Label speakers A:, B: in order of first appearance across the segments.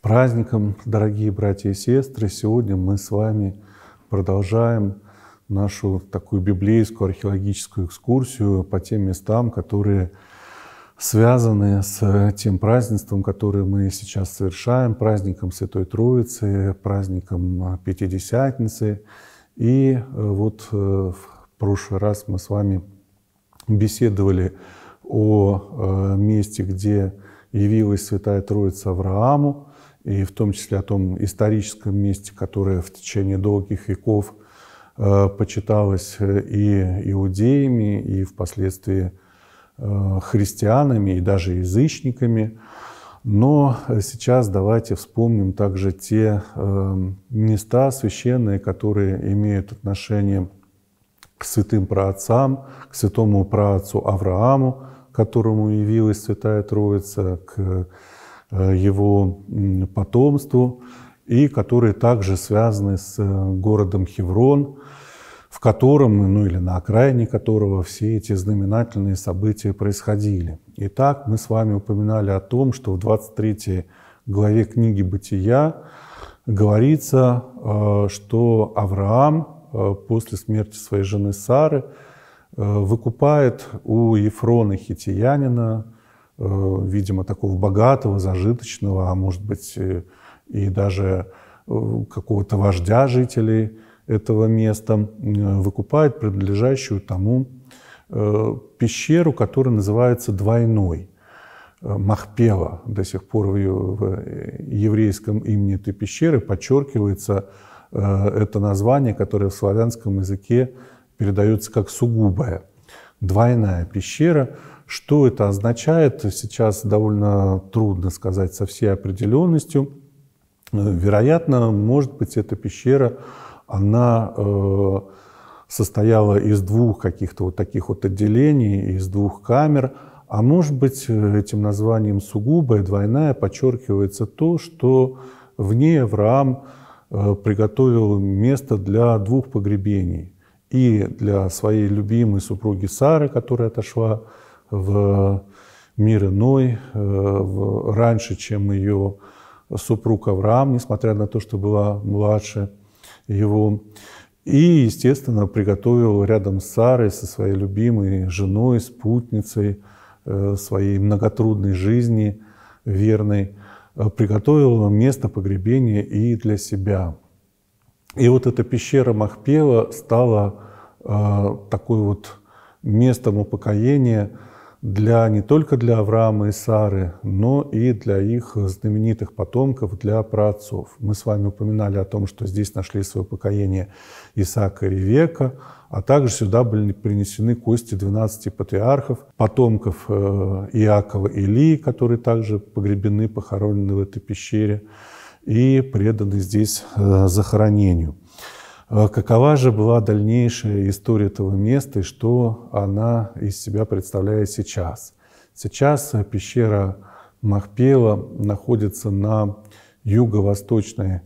A: праздником, дорогие братья и сестры! Сегодня мы с вами продолжаем нашу такую библейскую археологическую экскурсию по тем местам, которые связаны с э, тем празднеством, которое мы сейчас совершаем, праздником Святой Троицы, праздником э, Пятидесятницы. И э, вот в прошлый раз мы с вами беседовали о месте, где явилась Святая Троица Аврааму, и в том числе о том историческом месте, которое в течение долгих веков э, почиталось э, и иудеями, и впоследствии э, христианами, и даже язычниками. Но сейчас давайте вспомним также те места священные, которые имеют отношение к святым праотцам, к святому праотцу Аврааму, которому явилась Святая Троица, к Э, его потомству, и которые также связаны с э, городом Хеврон, в котором, ну или на окраине которого все эти знаменательные события происходили. Итак, мы с вами упоминали о том, что в 23 главе книги «Бытия» говорится, э, что Авраам после смерти своей жены Сары выкупает у Ефрона Хитиянина Э, видимо, такого богатого, зажиточного, а может быть э, и даже э, какого-то вождя жителей этого места, выкупает принадлежащую тому пещеру, которая называется «Двойной». Махпела до сих пор в, еврейском имени этой пещеры подчеркивается это название, которое в славянском языке передается как сугубая, двойная пещера – что это означает, сейчас довольно трудно сказать со всей определенностью. Вероятно, может быть, эта пещера, она э, состояла из двух каких-то вот таких вот отделений, из двух камер. А может быть, этим названием сугубая, двойная подчеркивается то, что в ней Авраам э, приготовил место для двух погребений. И для своей любимой супруги Сары, которая отошла в мир иной э, раньше, чем ее супруг Авраам, несмотря на то, что была младше его. И, естественно, приготовил рядом с Сарой, со своей любимой женой, спутницей э, своей многотрудной жизни, верной, э, приготовил место погребения и для себя. И вот эта пещера Махпела стала такой вот местом упокоения – для, не только для Авраама и Сары, но и для их знаменитых потомков, для праотцов. Мы с вами упоминали о том, что здесь нашли свое покоение Исаака и Ревека, а также сюда были принесены кости 12 патриархов, потомков э, Иакова и Илии, которые также погребены, похоронены в этой пещере и преданы здесь э, захоронению. А какова же была дальнейшая история этого места и что она из себя представляет сейчас? Сейчас пещера Махпела находится на юго-восточной э,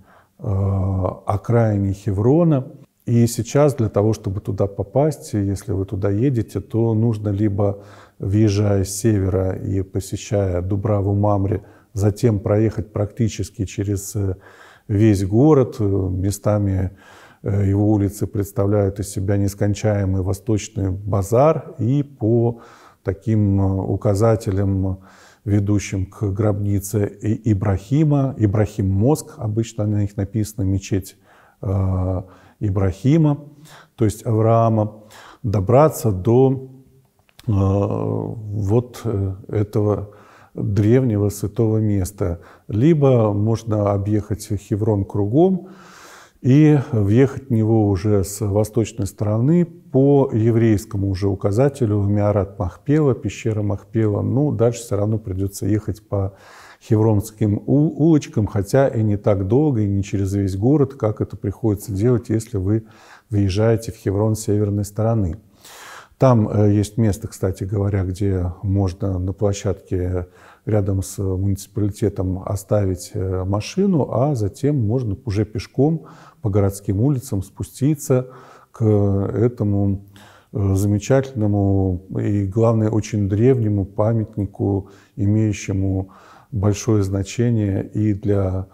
A: окраине Хеврона. И сейчас для того, чтобы туда попасть, если вы туда едете, то нужно либо въезжая с севера и посещая Дубраву Мамри, затем проехать практически через э, весь город, э, местами Э, его улицы представляют из себя нескончаемый восточный базар и по таким э, указателям, ведущим к гробнице Ибрахима, Ибрахим Мозг, обычно на них написано мечеть э, Ибрахима, то есть Авраама, добраться до вот этого древнего святого места. Либо можно объехать Хеврон кругом, и въехать в него уже с восточной стороны по еврейскому уже указателю Миарат Махпела, пещера Махпела. Ну, дальше все равно придется ехать по хевронским улочкам, хотя и не так долго, и не через весь город, как это приходится делать, если вы выезжаете в Хеврон с северной стороны. Там э, есть место, кстати говоря, где можно на площадке рядом с муниципалитетом оставить э, машину, а затем можно уже пешком по городским улицам спуститься к э, этому э, замечательному и, главное, очень древнему памятнику, имеющему большое значение и для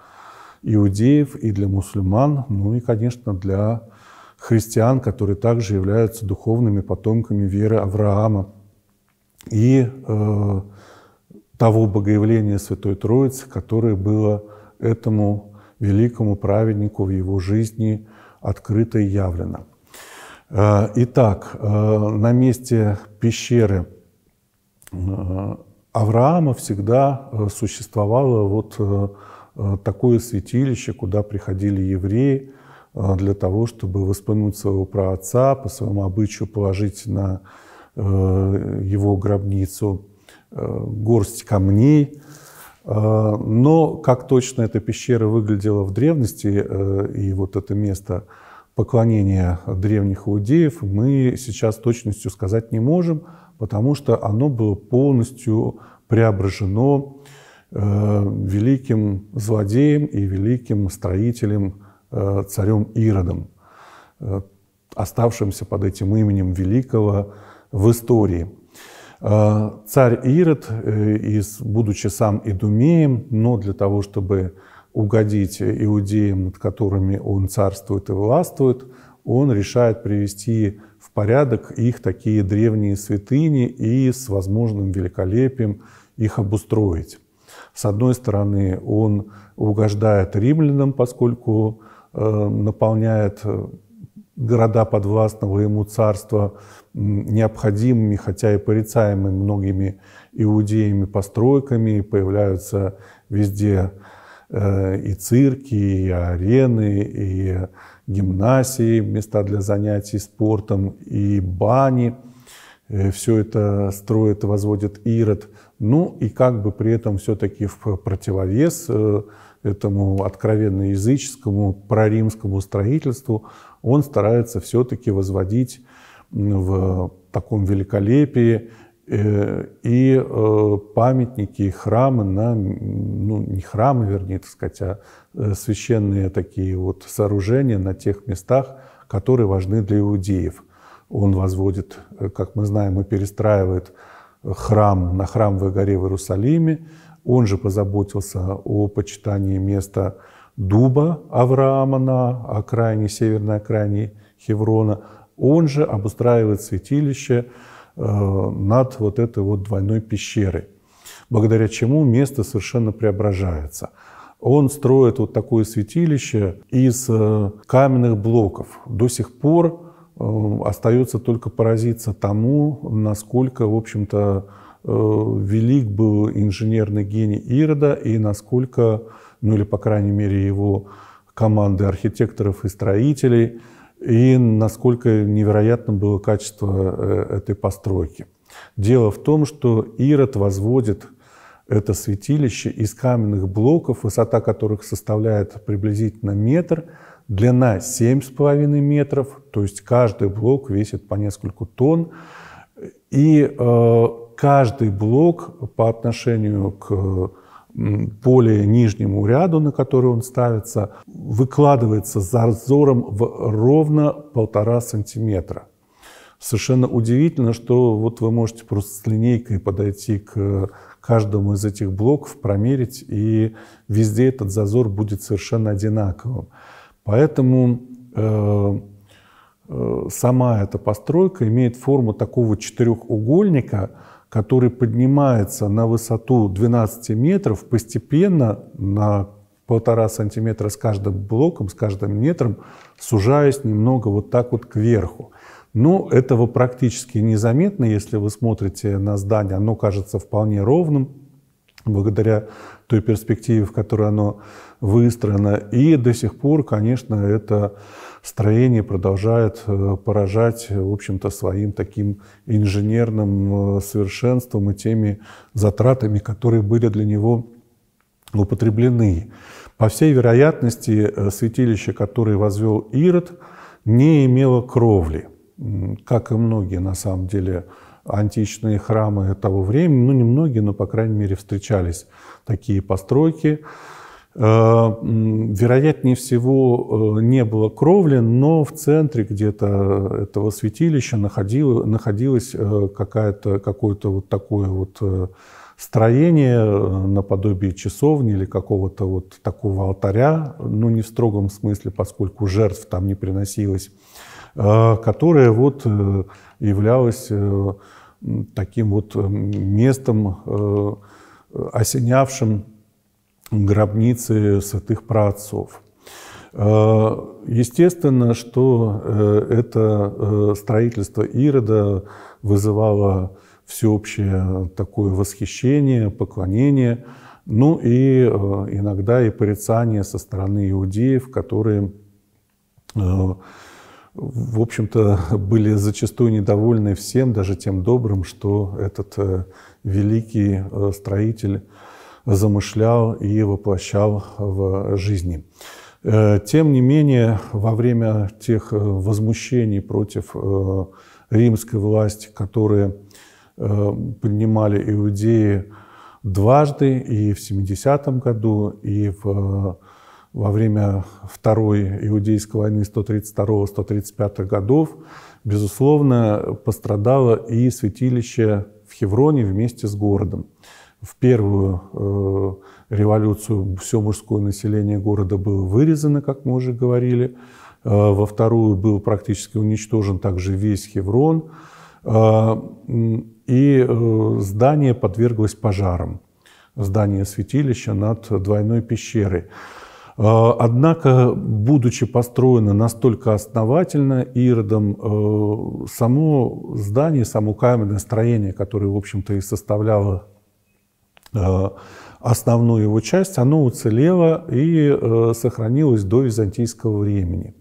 A: иудеев, и для мусульман, ну и, конечно, для христиан, которые также являются духовными потомками веры Авраама. И э, того богоявления Святой Троицы, которое было этому великому праведнику в его жизни открыто и явлено. Э, итак, э, на месте пещеры э, Авраама всегда существовало вот такое святилище, куда приходили евреи для того, чтобы воспомянуть своего праотца, по своему обычаю положить на его гробницу Э, горсть камней. Э, но как точно эта пещера выглядела в древности э, и вот это место поклонения древних иудеев, мы сейчас точностью сказать не можем, потому что оно было полностью преображено великим злодеем и великим строителем царем Иродом, оставшимся под этим именем великого в истории. Э, царь Ирод, э, будучи сам идумеем, но для того, чтобы угодить иудеям, над которыми он царствует и властвует, он решает привести в порядок их такие древние святыни и с возможным великолепием их обустроить. С одной стороны, он угождает римлянам, поскольку э, наполняет города подвластного ему царства необходимыми, хотя и порицаемыми многими иудеями постройками, появляются везде э, и цирки, и арены, и гимнасии, места для занятий спортом, и бани. Э, Все это строит, возводит Ирод. Ну и как бы при этом все-таки в противовес э, этому откровенно языческому проримскому строительству – он старается все-таки возводить в таком великолепии э, и э, памятники, храмы на, ну, не храмы, вернее, так сказать, а э, священные такие вот сооружения на тех местах, которые важны для иудеев. Он возводит, как мы знаем, и перестраивает храм на храмовой горе в Иерусалиме. Он же позаботился о почитании места дуба Авраама на окраине, северной окраине Хеврона. Он же обустраивает святилище э, над вот этой вот двойной пещерой, благодаря чему место совершенно преображается. Он строит вот такое святилище из э, каменных блоков. До сих пор э, остается только поразиться тому, насколько, в общем-то, велик был инженерный гений Ирода и насколько ну или, по крайней мере, его команды архитекторов и строителей, и насколько невероятно было качество э, этой постройки. Дело в том, что Ирод возводит это святилище из каменных блоков, высота которых составляет приблизительно метр, длина 7,5 метров, то есть каждый блок весит по нескольку тонн, и э, каждый блок по отношению к поле нижнему ряду, на который он ставится, выкладывается зазором в ровно полтора сантиметра. Совершенно удивительно, что вот вы можете просто с линейкой подойти к каждому из этих блоков, промерить, и везде этот зазор будет совершенно одинаковым. Поэтому э, э, сама эта постройка имеет форму такого четырехугольника – который поднимается на высоту 12 метров постепенно на полтора сантиметра с каждым блоком, с каждым метром, сужаясь немного вот так вот кверху. Но этого практически незаметно, если вы смотрите на здание, оно кажется вполне ровным, благодаря той перспективе, в которой оно выстроено. И до сих пор, конечно, это строение продолжает э, поражать, э, в общем-то, своим таким инженерным э, совершенством и теми затратами, которые были для него употреблены. По всей вероятности, святилище, которое возвел Ирод, не имело кровли, как и многие, на самом деле, античные храмы того времени, ну, не многие, но, по крайней мере, встречались такие постройки. Э, вероятнее всего, э, не было кровли, но в центре где-то этого святилища находило, находилось э, какое-то вот такое вот строение наподобие часовни или какого-то вот такого алтаря, ну не в строгом смысле, поскольку жертв там не приносилось, которое вот являлось таким вот местом, осенявшим гробницы святых праотцов. Э, естественно, что э, это э, строительство Ирода вызывало всеобщее такое восхищение, поклонение, ну и иногда и порицание со стороны иудеев, которые, в общем-то, были зачастую недовольны всем, даже тем добрым, что этот великий строитель замышлял и воплощал в жизни. Э, тем не менее, во время тех э, возмущений против э, римской власти, которые поднимали иудеи дважды, и в 70-м году, и в, во время Второй Иудейской войны 132-135 годов, безусловно, пострадало и святилище в Хевроне вместе с городом в первую э, революцию все мужское население города было вырезано, как мы уже говорили. Э, во вторую был практически уничтожен также весь Хеврон. Э, и э, здание подверглось пожарам. Здание святилища над двойной пещерой. Однако, будучи построено настолько основательно Иродом, само здание, само каменное строение, которое, в общем-то, и составляло Э, основную его часть, оно уцелело и э, сохранилось до византийского времени.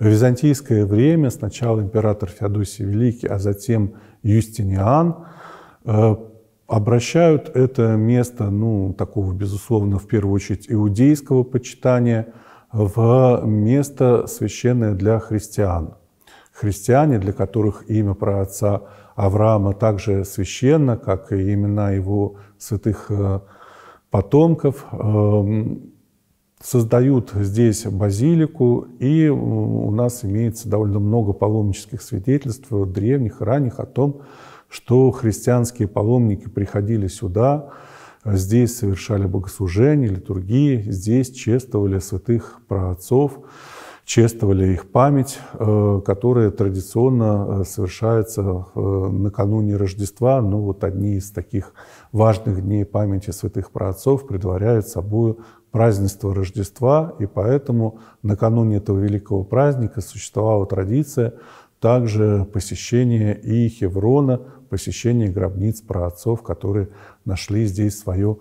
A: В византийское время сначала император Феодосий Великий, а затем Юстиниан э, обращают это место, ну, такого, безусловно, в первую очередь иудейского почитания, в место священное для христиан. Христиане, для которых имя праотца Авраама также священно, как и имена его святых э, потомков, э, создают здесь базилику, и э, у нас имеется довольно много паломнических свидетельств древних, ранних о том, что христианские паломники приходили сюда, здесь совершали богослужения, литургии, здесь чествовали святых праотцов, чествовали их память, э, которая традиционно э, совершается э, накануне Рождества. Ну вот одни из таких важных дней памяти святых праотцов предваряют собой празднество Рождества, и поэтому накануне этого великого праздника существовала традиция также посещения и Хеврона, посещение гробниц праотцов, которые нашли здесь свое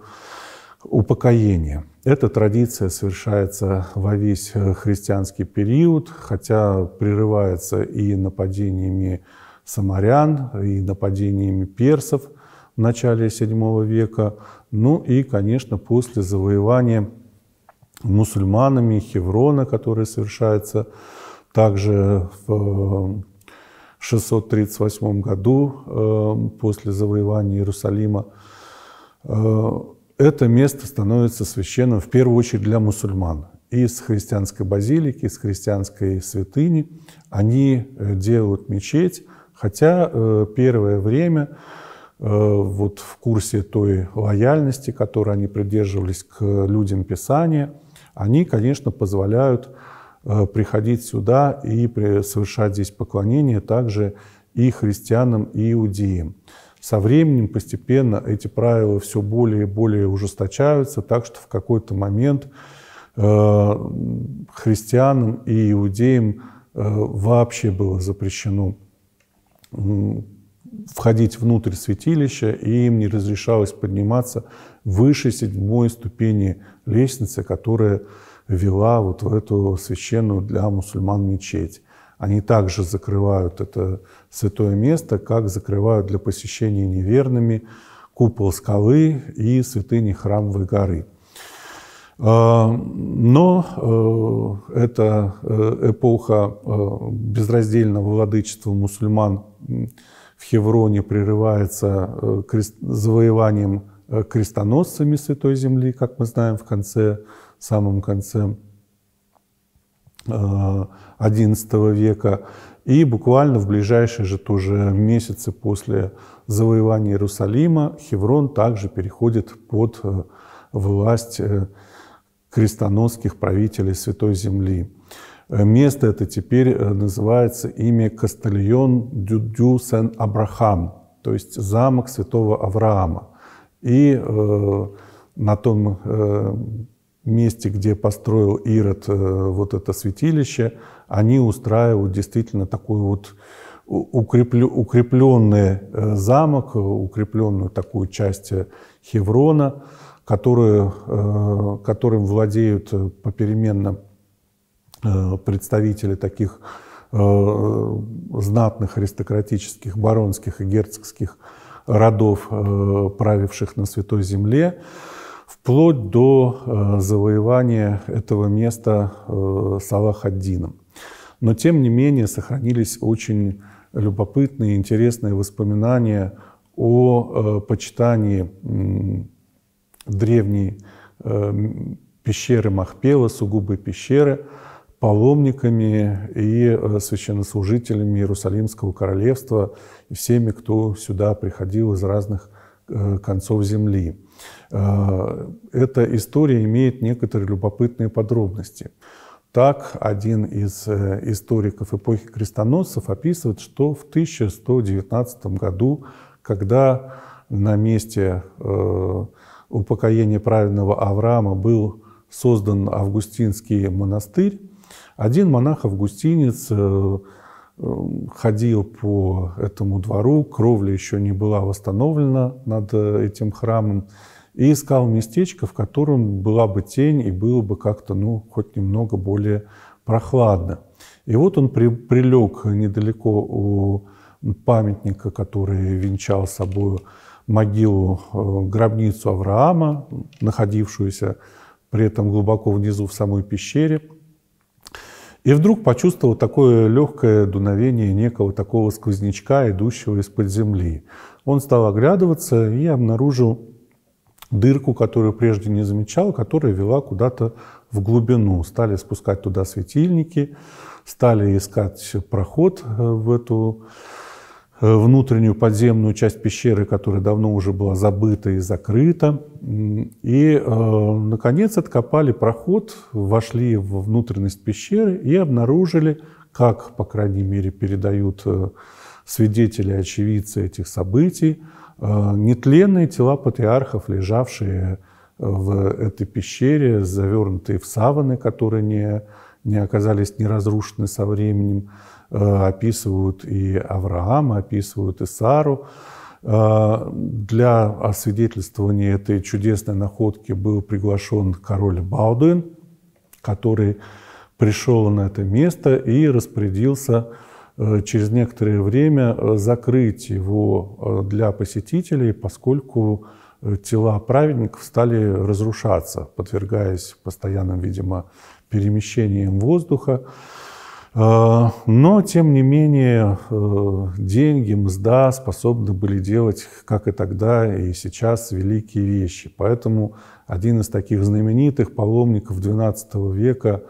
A: упокоение. Эта традиция совершается во весь э, христианский период, хотя прерывается и нападениями самарян, и нападениями персов в начале VII века, ну и, конечно, после завоевания мусульманами Хеврона, который совершается также в 638 э, году э, после завоевания Иерусалима это место становится священным в первую очередь для мусульман. Из христианской базилики, из христианской святыни они э, делают мечеть, хотя э, первое время э, вот в курсе той лояльности, которой они придерживались к людям Писания, они, конечно, позволяют приходить сюда и совершать здесь поклонение также и христианам, и иудеям со временем постепенно эти правила все более и более ужесточаются, так что в какой-то момент э, христианам и иудеям э, вообще было запрещено входить внутрь святилища, и им не разрешалось подниматься выше седьмой ступени лестницы, которая вела вот в эту священную для мусульман мечеть они также закрывают это святое место, как закрывают для посещения неверными купол скалы и святыни Храмовой горы. А, но э, эта э, эпоха э, безраздельного владычества мусульман в Хевроне прерывается завоеванием крестоносцами Святой Земли, как мы знаем, в конце, в самом конце XI э, века. И буквально в ближайшие же тоже месяцы после завоевания Иерусалима Хеврон также переходит под э, власть э, крестоносских правителей Святой Земли. Место это теперь называется имя Кастальон Дюдю Сен Абрахам, то есть замок святого Авраама. И э, на том месте, где построил Ирод э, вот это святилище, они устраивают действительно такой вот укрепленный э, замок, укрепленную такую часть э, Хеврона, которую, которым владеют попеременно представители таких знатных аристократических, баронских и герцогских родов, правивших на Святой Земле вплоть до э, завоевания этого места э, Салахаддином. Но тем не менее сохранились очень любопытные, интересные воспоминания о э, почитании древней пещеры Махпела, сугубой пещеры, паломниками и священнослужителями Иерусалимского королевства и всеми, кто сюда приходил из разных Э, концов Земли. Э, эта история имеет некоторые любопытные подробности. Так, один из э, историков эпохи крестоносцев описывает, что в 1119 году, когда на месте упокоения праведного Авраама был создан Августинский монастырь, один монах-августинец Э, ходил по этому двору, кровля еще не была восстановлена над э, этим храмом, и искал местечко, в котором была бы тень и было бы как-то, ну, хоть немного более прохладно. И вот он при, прилег недалеко у памятника, который венчал собой могилу, э, гробницу Авраама, находившуюся при этом глубоко внизу в самой пещере – и вдруг почувствовал такое легкое дуновение некого такого сквознячка, идущего из-под земли. Он стал оглядываться и обнаружил дырку, которую прежде не замечал, которая вела куда-то в глубину. Стали спускать туда светильники, стали искать проход э, в эту Э, внутреннюю подземную часть пещеры, которая давно уже была забыта и закрыта. И, э, наконец, откопали проход, вошли в внутренность пещеры и обнаружили, как, по крайней мере, передают э, свидетели, очевидцы этих событий, нетленные тела патриархов, лежавшие в этой пещере, завернутые в саваны, которые не, не оказались не разрушены со временем. Э, описывают и Авраама, описывают и Сару. Э, для освидетельствования этой чудесной находки был приглашен король Баудуин, который пришел на это место и распорядился э, через некоторое время закрыть его для посетителей, поскольку тела праведников стали разрушаться, подвергаясь постоянным, видимо, перемещениям воздуха. А, но, тем не менее, э, деньги, мзда способны были делать, как и тогда, и сейчас, великие вещи. Поэтому один из таких знаменитых паломников XII века,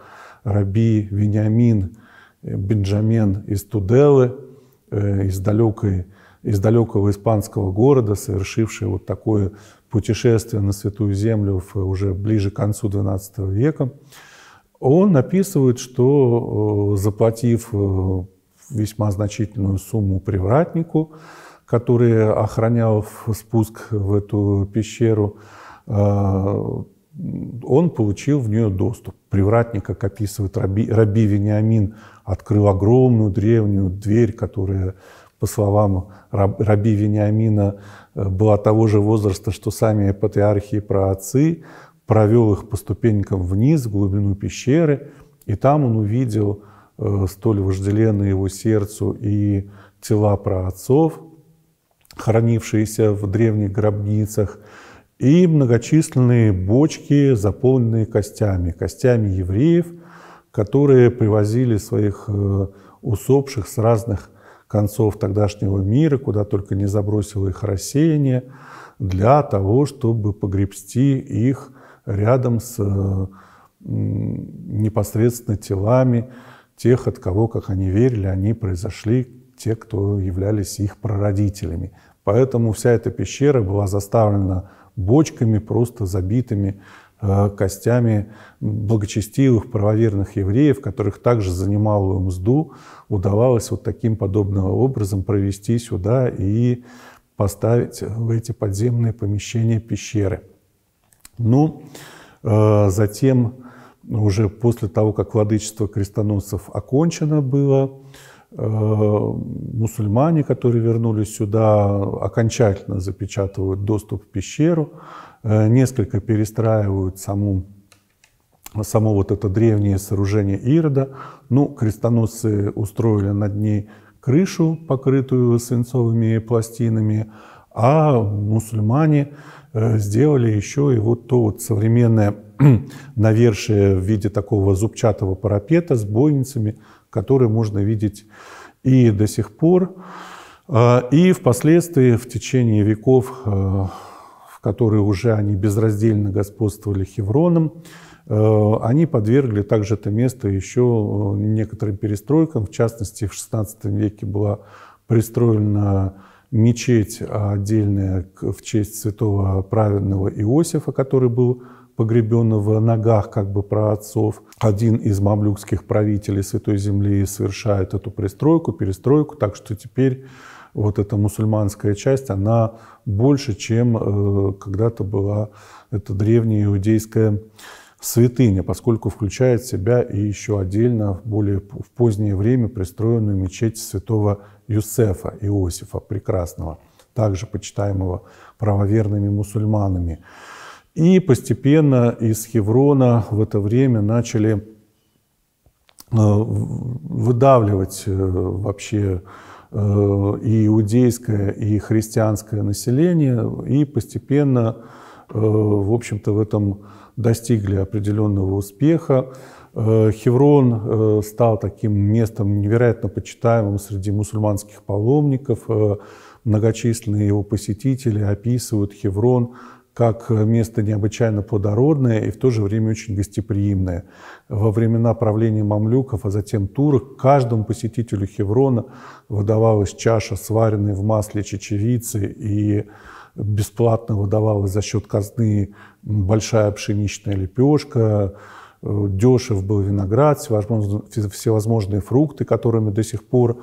A: Раби Вениамин Бенджамен из Туделы, э, из, далекой, из далекого испанского города, совершивший вот такое путешествие на Святую Землю уже ближе к концу XII века, он описывает, что э, заплатив э, весьма значительную сумму привратнику, который охранял спуск в эту пещеру, э, он получил в нее доступ. Привратник, как описывает Раби, Раби Вениамин, открыл огромную древнюю дверь, которая, по словам Раби Вениамина, была того же возраста, что сами патриархи и праотцы провел их по ступенькам вниз, в глубину пещеры, и там он увидел э, столь вожделенные его сердцу и тела праотцов, хранившиеся в древних гробницах, и многочисленные бочки, заполненные костями, костями евреев, которые привозили своих э, усопших с разных концов тогдашнего мира, куда только не забросило их рассеяние, для того, чтобы погребсти их – рядом с э, непосредственно телами тех, от кого, как они верили, они произошли, те, кто являлись их прародителями. Поэтому вся эта пещера была заставлена бочками, просто забитыми э, костями благочестивых, правоверных евреев, которых также за немалую мзду удавалось вот таким подобным образом провести сюда и поставить в эти подземные помещения пещеры. Но ну, э, затем, уже после того, как владычество крестоносцев окончено было, э, мусульмане, которые вернулись сюда, окончательно запечатывают доступ в пещеру, э, несколько перестраивают саму само вот это древнее сооружение Ирода. Ну, крестоносцы устроили над ней крышу, покрытую свинцовыми пластинами, а мусульмане Э, сделали еще и вот то вот современное навершие в виде такого зубчатого парапета с бойницами, которые можно видеть и до сих пор. Э, и впоследствии, в течение веков, э, в которые уже они безраздельно господствовали Хевроном, они подвергли также это место еще некоторым перестройкам. В частности, в XVI веке была пристроена мечеть а отдельная в честь святого праведного Иосифа, который был погребен в ногах как бы про отцов. Один из мамлюкских правителей Святой Земли совершает эту пристройку, перестройку, так что теперь вот эта мусульманская часть, она больше, чем э, когда-то была эта древняя иудейская святыня, поскольку включает в себя и еще отдельно более в позднее время пристроенную мечеть святого Юсефа Иосифа Прекрасного, также почитаемого правоверными мусульманами. И постепенно из Хеврона в это время начали э, выдавливать э, вообще э, и иудейское, и христианское население, и постепенно, в общем-то, в этом достигли определенного успеха. Э, Хеврон э, стал таким местом невероятно почитаемым среди мусульманских паломников. Э, многочисленные его посетители описывают Хеврон как место необычайно плодородное и в то же время очень гостеприимное. Во времена правления мамлюков, а затем турок, каждому посетителю Хеврона выдавалась чаша, сваренной в масле чечевицы, и бесплатно выдавалась за счет казны большая пшеничная лепешка, дешев был виноград, всевозможные фрукты, которыми до сих пор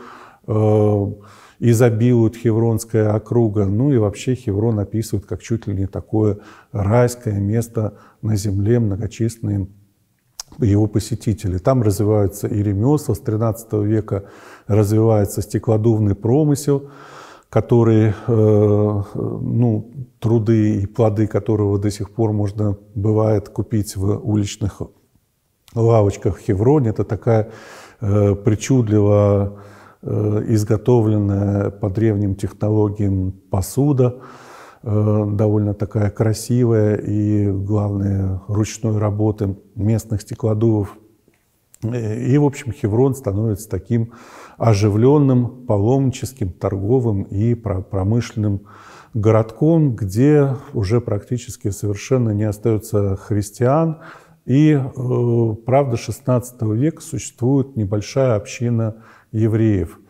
A: э, изобилует Хевронская округа. Ну и вообще Хеврон описывают как чуть ли не такое райское место на земле, многочисленные его посетители. Там развиваются и ремесла, с 13 века развивается стеклодувный промысел, который, э, ну, труды и плоды которого до сих пор можно бывает купить в уличных лавочках в Хевроне. Это такая э, причудливо э, изготовленная по древним технологиям посуда, э, довольно такая красивая и, главное, ручной работы местных стеклодувов. И, в общем, Хеврон становится таким оживленным, паломническим, торговым и промышленным городком, где уже практически совершенно не остается христиан, и, э, правда, 16 века существует небольшая община евреев.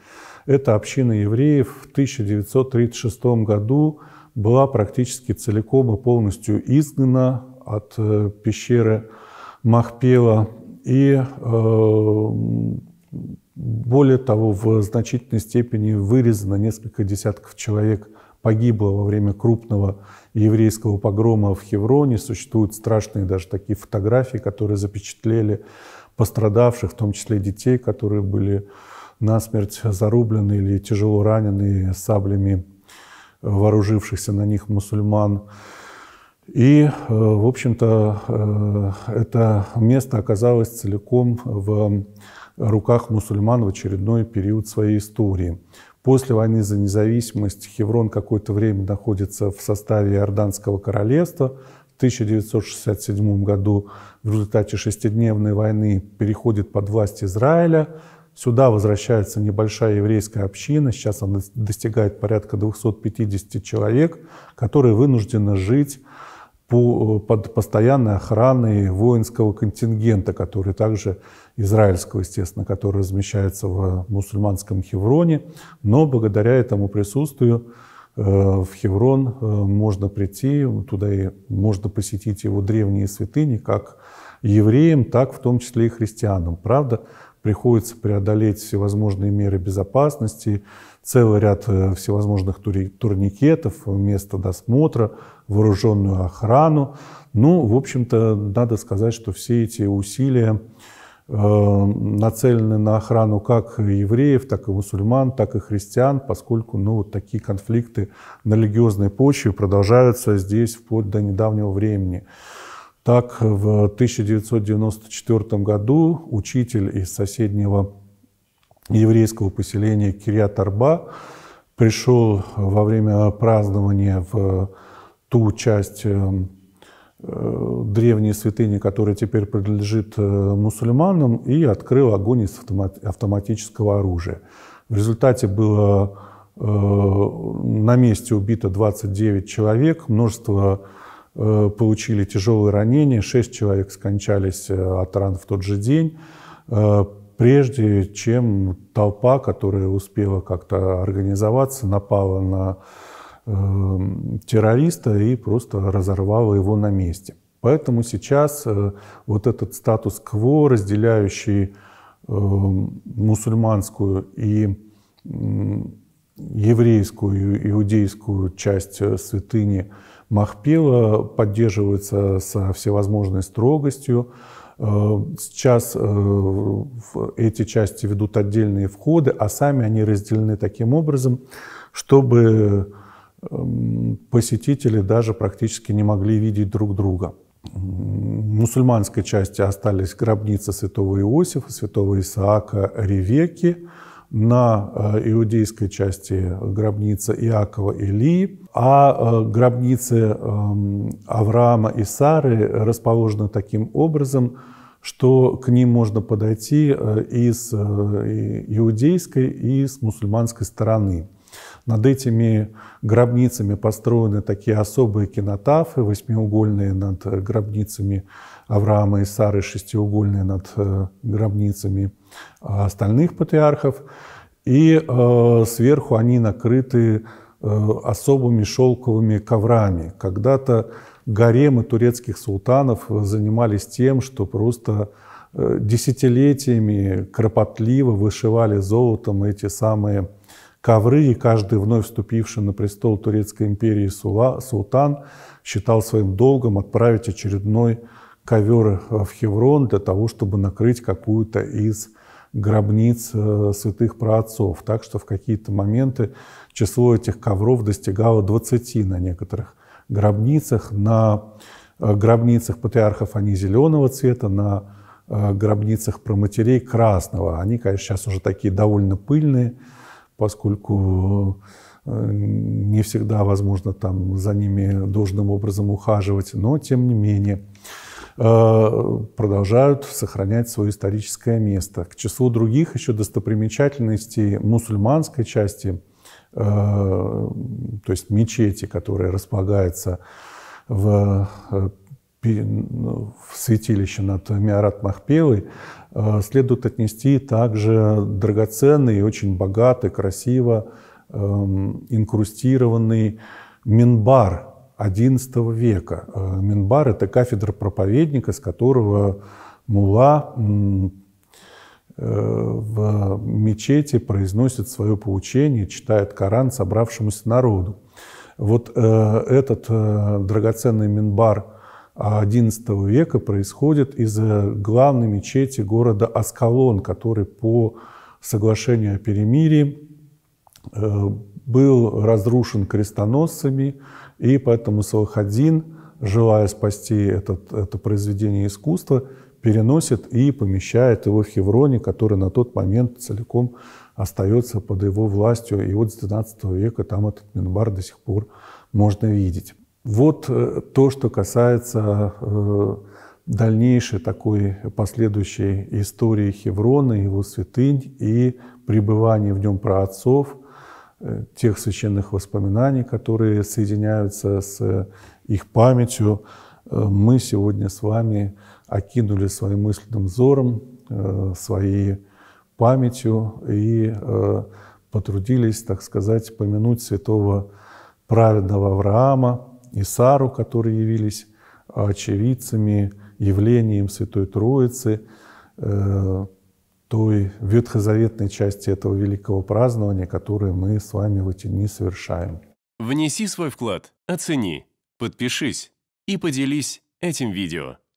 A: Эта община евреев в 1936 году была практически целиком и полностью изгнана от э, пещеры Махпела. И э, более того, в значительной степени вырезано несколько десятков человек погибло во время крупного еврейского погрома в Хевроне существуют страшные даже такие фотографии, которые запечатлели пострадавших, в том числе детей, которые были насмерть зарублены или тяжело ранены саблями вооружившихся на них мусульман. И, э, в общем-то, э, это место оказалось целиком в руках мусульман в очередной период своей истории. После войны за независимость Хеврон какое-то время находится в составе Иорданского королевства. В 1967 году в результате шестидневной войны переходит под власть Израиля. Сюда возвращается небольшая еврейская община, сейчас она достигает порядка 250 человек, которые вынуждены жить под постоянной охраной воинского контингента, который также израильского, естественно, который размещается в мусульманском Хевроне, но благодаря этому присутствию э, в Хеврон э, можно прийти, туда и можно посетить его древние святыни, как евреям, так в том числе и христианам. Правда, приходится преодолеть всевозможные меры безопасности, целый ряд э, всевозможных турникетов, места досмотра, вооруженную охрану. Ну, в общем-то, надо сказать, что все эти усилия э, нацелены на охрану как евреев, так и мусульман, так и христиан, поскольку ну, вот такие конфликты на религиозной почве продолжаются здесь вплоть до недавнего времени. Так, в 1994 году учитель из соседнего еврейского поселения Кирья арба пришел во время празднования в ту часть э, э, древней святыни, которая теперь принадлежит э, мусульманам, и открыл огонь из автоматического оружия. В результате было на месте убито 29 человек, множество получили тяжелые ранения, 6 человек скончались от ран в тот же день, прежде чем толпа, которая успела как-то организоваться, напала на Эм, террориста и просто разорвала его на месте. Поэтому сейчас э, вот этот статус-кво, разделяющий эм, мусульманскую и еврейскую, иудейскую часть э, святыни Махпела, поддерживается со всевозможной строгостью. Э, сейчас эти части ведут отдельные входы, а сами они разделены таким образом, чтобы Эм, посетители даже практически не могли видеть друг друга. В мусульманской части остались гробницы святого Иосифа, святого Исаака, Ревеки, на э, иудейской части гробница Иакова и Лии, а э, гробницы эм, Авраама и Сары расположены таким образом, что к ним можно подойти э, и с иудейской, и с мусульманской стороны. Над этими гробницами построены такие особые кинотафы, восьмиугольные над э, гробницами Авраама и Сары, шестиугольные над э, гробницами а остальных патриархов. И э, сверху они накрыты э, особыми шелковыми коврами. Когда-то гаремы турецких султанов занимались тем, что просто э, десятилетиями кропотливо вышивали золотом эти самые ковры, и каждый вновь вступивший на престол Турецкой империи сула, султан считал своим долгом отправить очередной ковер э, в Хеврон для того, чтобы накрыть какую-то из гробниц э, святых праотцов. Так что в какие-то моменты число этих ковров достигало 20 на некоторых гробницах. На э, гробницах патриархов они зеленого цвета, на гробницах проматерей красного. Они, конечно, сейчас уже такие довольно пыльные, поскольку э, не всегда возможно там за ними должным образом ухаживать, но тем не менее э, продолжают сохранять свое историческое место. К числу других еще достопримечательностей мусульманской части, э, то есть мечети, которая располагается в ну, в святилище над Миарат Махпелой, э, следует отнести также драгоценный и очень богатый, красиво эм, инкрустированный минбар XI века. Э, минбар – это кафедра проповедника, с которого мула э, в мечети произносит свое поучение, читает Коран собравшемуся народу. Вот этот драгоценный минбар – XI века происходит из главной мечети города Аскалон, который по соглашению о перемирии э, был разрушен крестоносцами, и поэтому Салахаддин, желая спасти этот, это произведение искусства, переносит и помещает его в Хевроне, который на тот момент целиком остается под его властью. И вот с XII века там этот Минбар до сих пор можно видеть. Вот э, то, что касается э, дальнейшей такой последующей истории Хеврона, его святынь и пребывания в нем праотцов, э, тех священных воспоминаний, которые соединяются с их памятью, мы сегодня с вами окинули своим мысленным взором, своей памятью и потрудились, так сказать, помянуть святого праведного Авраама, и Сару, которые явились а, очевидцами, явлением Святой Троицы, э, той ветхозаветной части этого великого празднования, которое мы с вами в эти дни совершаем. Внеси свой вклад, оцени, подпишись и поделись этим видео.